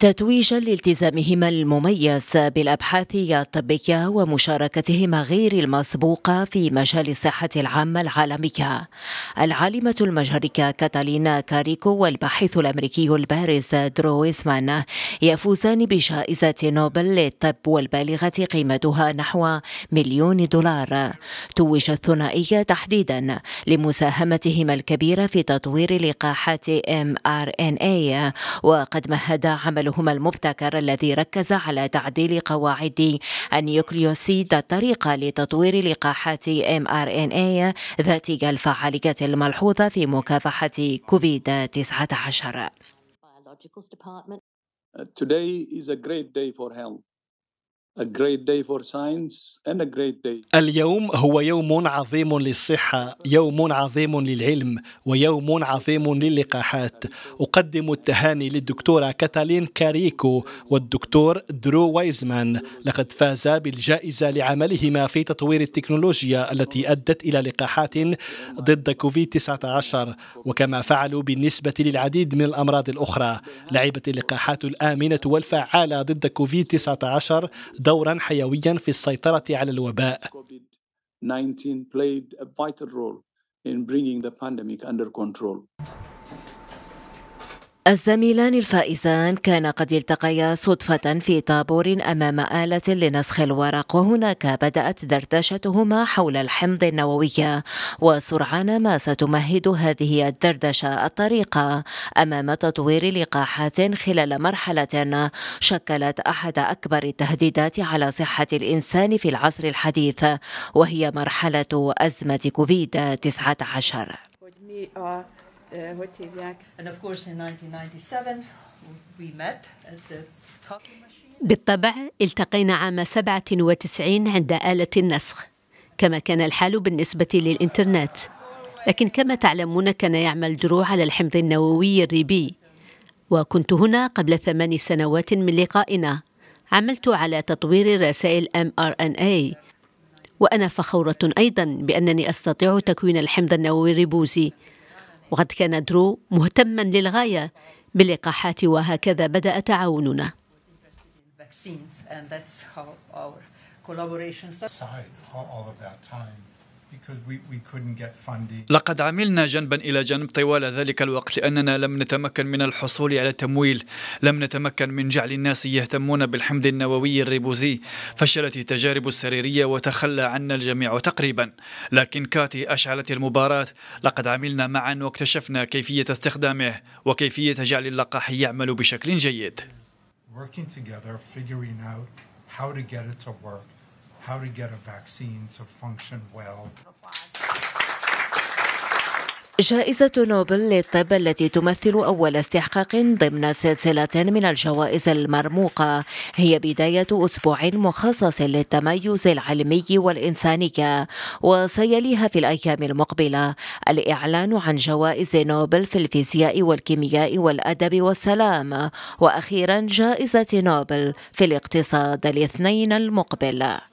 تتويجا لالتزامهما المميز بالابحاث الطبيه ومشاركتهما غير المسبوقه في مجال الصحه العامه العالميه. العالمه المجهريه كاتالينا كاريكو والباحث الامريكي البارز درو ويسمان يفوزان بجائزه نوبل للطب والبالغه قيمتها نحو مليون دولار. توج الثنائيه تحديدا لمساهمتهما الكبيره في تطوير لقاحات ام ار ان اي وقد مهد عمل عملهما المبتكر الذي ركز على تعديل قواعد النيوكليوسيد الطريقة لتطوير لقاحات mRNA إيه ذات الفعالية الملحوظة في مكافحة كوفيد 19. Today is a great day for health. اليوم هو يوم عظيم للصحة، يوم عظيم للعلم، ويوم عظيم للقاحات. أقدم التهاني للدكتورة كاتالين كاريكو والدكتور درو وايزمان، لقد فازا بالجائزة لعملهما في تطوير التكنولوجيا التي أدت إلى لقاحات ضد كوفيد 19 وكما فعلوا بالنسبة للعديد من الأمراض الأخرى. لعبت اللقاحات الآمنة والفعالة ضد كوفيد 19 دورا حيويا في السيطرة على الوباء. الزميلان الفائزان كانا قد التقيا صدفة في طابور أمام آلة لنسخ الورق وهناك بدأت دردشتهما حول الحمض النووي وسرعان ما ستمهد هذه الدردشة الطريقة أمام تطوير لقاحات خلال مرحلة شكلت أحد أكبر التهديدات على صحة الإنسان في العصر الحديث وهي مرحلة أزمة كوفيد 19 بالطبع التقينا عام 97 عند آلة النسخ كما كان الحال بالنسبة للإنترنت لكن كما تعلمون كان يعمل درو على الحمض النووي الريبي وكنت هنا قبل ثمان سنوات من لقائنا عملت على تطوير رسائل mRNA وأنا فخورة أيضا بأنني أستطيع تكوين الحمض النووي الريبوزي وقد كان درو مهتما للغاية باللقاحات وهكذا بدأ تعاوننا لقد عملنا جنبا إلى جنب طوال ذلك الوقت لأننا لم نتمكن من الحصول على تمويل لم نتمكن من جعل الناس يهتمون بالحمض النووي الريبوزي فشلت التجارب السريرية وتخلى عنا الجميع تقريبا لكن كاتي أشعلت المباراة لقد عملنا معا واكتشفنا كيفية استخدامه وكيفية جعل اللقاح يعمل بشكل جيد working together figuring out how to get it to work how to get a vaccine to function well. جائزة نوبل للطب التي تمثل أول استحقاق ضمن سلسلة من الجوائز المرموقة هي بداية أسبوع مخصص للتميز العلمي والإنسانية وسيليها في الأيام المقبلة الإعلان عن جوائز نوبل في الفيزياء والكيمياء والأدب والسلام وأخيرا جائزة نوبل في الاقتصاد الاثنين المقبل